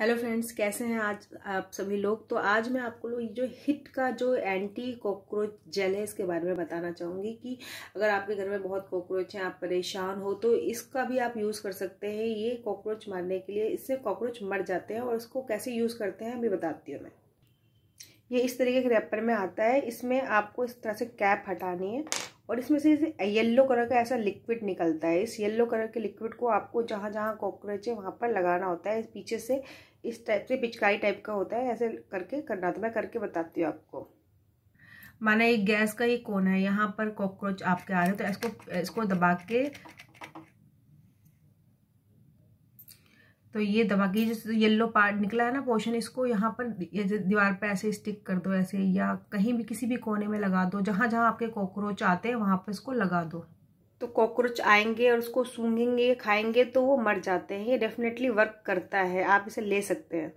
hello friends कैसे हैं आज आप सभी लोग तो आज मैं आपको लोग जो हिट का जो एंटी कॉकरोच जेल है इसके बारे में बताना चाहूँगी कि अगर आपके घर में बहुत कॉकरोच हैं आप परेशान हो तो इसका भी आप यूज़ कर सकते हैं ये कॉकरोच मारने के लिए इससे कॉकरोच मर जाते हैं और इसको कैसे यूज़ करते हैं भी बताती हूँ मैं ये इस तरीके के रेपर में आता है इसमें आपको इस तरह से कैप हटानी है और इसमें से येल्लो कलर का ऐसा लिक्विड निकलता है इस येल्लो कलर के लिक्विड को आपको जहाँ जहाँ कॉकरोच है वहाँ पर लगाना होता है पीछे से इस टाइप से पिचकारी टाइप का होता है ऐसे करके करना होता है मैं करके बताती हूँ आपको माना एक गैस का ये कोना है यहाँ पर कॉकरोच आपके आ रहे हो तो इसको इसको दबा के तो ये दवा की जो येलो पार्ट निकला है ना पोर्शन इसको यहाँ पर दीवार पर ऐसे स्टिक कर दो ऐसे या कहीं भी किसी भी कोने में लगा दो जहाँ जहाँ आपके कॉकरोच आते हैं वहाँ पर इसको लगा दो तो कॉकरोच आएंगे और उसको सूंघेंगे खाएंगे तो वो मर जाते हैं ये डेफिनेटली वर्क करता है आप इसे ले सकते हैं